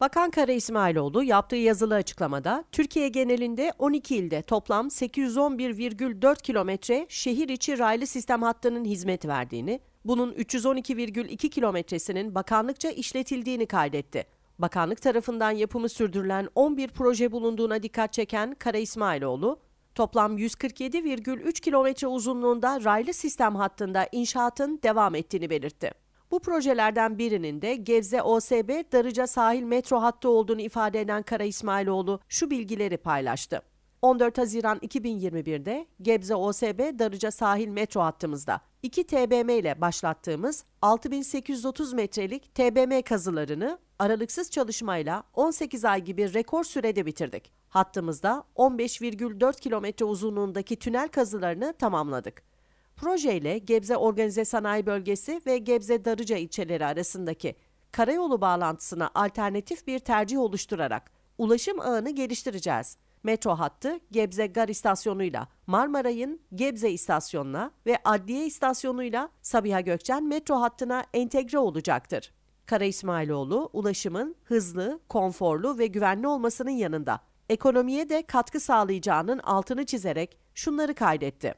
Bakan Kara İsmailoğlu yaptığı yazılı açıklamada Türkiye genelinde 12 ilde toplam 811,4 kilometre şehir içi raylı sistem hattının hizmet verdiğini, bunun 312,2 kilometresinin bakanlıkça işletildiğini kaydetti. Bakanlık tarafından yapımı sürdürülen 11 proje bulunduğuna dikkat çeken Kara İsmailoğlu, toplam 147,3 kilometre uzunluğunda raylı sistem hattında inşaatın devam ettiğini belirtti. Bu projelerden birinin de Gebze OSB Darıca Sahil Metro hattı olduğunu ifade eden Kara İsmailoğlu şu bilgileri paylaştı. 14 Haziran 2021'de Gebze OSB Darıca Sahil Metro hattımızda 2 TBM ile başlattığımız 6830 metrelik TBM kazılarını aralıksız çalışmayla 18 ay gibi rekor sürede bitirdik. Hattımızda 15,4 kilometre uzunluğundaki tünel kazılarını tamamladık. Projeyle Gebze Organize Sanayi Bölgesi ve Gebze Darıca ilçeleri arasındaki karayolu bağlantısına alternatif bir tercih oluşturarak ulaşım ağını geliştireceğiz. Metro hattı Gebze Gar istasyonuyla Marmaray'ın Gebze istasyonuna ve Adliye istasyonuyla Sabiha Gökçen metro hattına entegre olacaktır. Kara İsmailoğlu, ulaşımın hızlı, konforlu ve güvenli olmasının yanında ekonomiye de katkı sağlayacağının altını çizerek şunları kaydetti.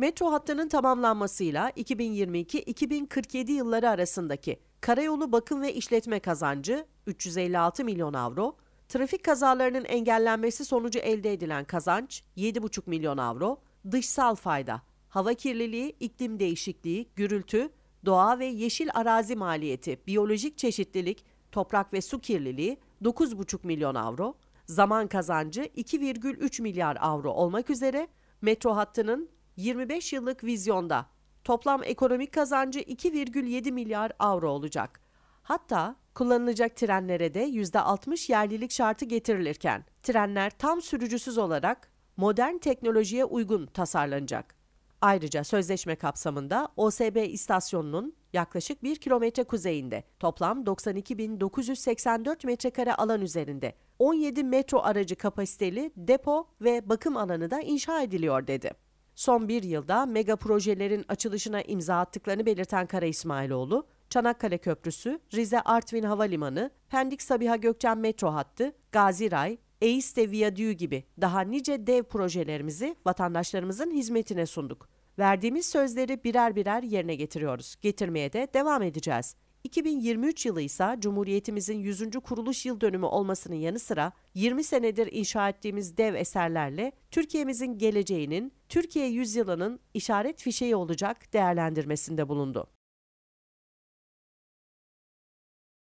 Metro hattının tamamlanmasıyla 2022-2047 yılları arasındaki karayolu bakım ve işletme kazancı 356 milyon avro, trafik kazalarının engellenmesi sonucu elde edilen kazanç 7,5 milyon avro, dışsal fayda, hava kirliliği, iklim değişikliği, gürültü, doğa ve yeşil arazi maliyeti, biyolojik çeşitlilik, toprak ve su kirliliği 9,5 milyon avro, zaman kazancı 2,3 milyar avro olmak üzere metro hattının 25 yıllık vizyonda toplam ekonomik kazancı 2,7 milyar avro olacak. Hatta kullanılacak trenlere de %60 yerlilik şartı getirilirken trenler tam sürücüsüz olarak modern teknolojiye uygun tasarlanacak. Ayrıca sözleşme kapsamında OSB istasyonunun yaklaşık 1 kilometre kuzeyinde toplam 92.984 metrekare alan üzerinde 17 metro aracı kapasiteli depo ve bakım alanı da inşa ediliyor dedi son bir yılda mega projelerin açılışına imza attıklarını belirten Kara İsmailoğlu, Çanakkale Köprüsü, Rize Artvin Havalimanı, Pendik Sabiha Gökçen metro hattı, Gazi Ray, Eiste Viyadüğü gibi daha nice dev projelerimizi vatandaşlarımızın hizmetine sunduk. Verdiğimiz sözleri birer birer yerine getiriyoruz. Getirmeye de devam edeceğiz. 2023 yılı ise Cumhuriyetimizin 100. kuruluş yıl dönümü olmasının yanı sıra 20 senedir inşa ettiğimiz dev eserlerle Türkiye'mizin geleceğinin Türkiye yüzyılının işaret fişeği olacak değerlendirmesinde bulundu.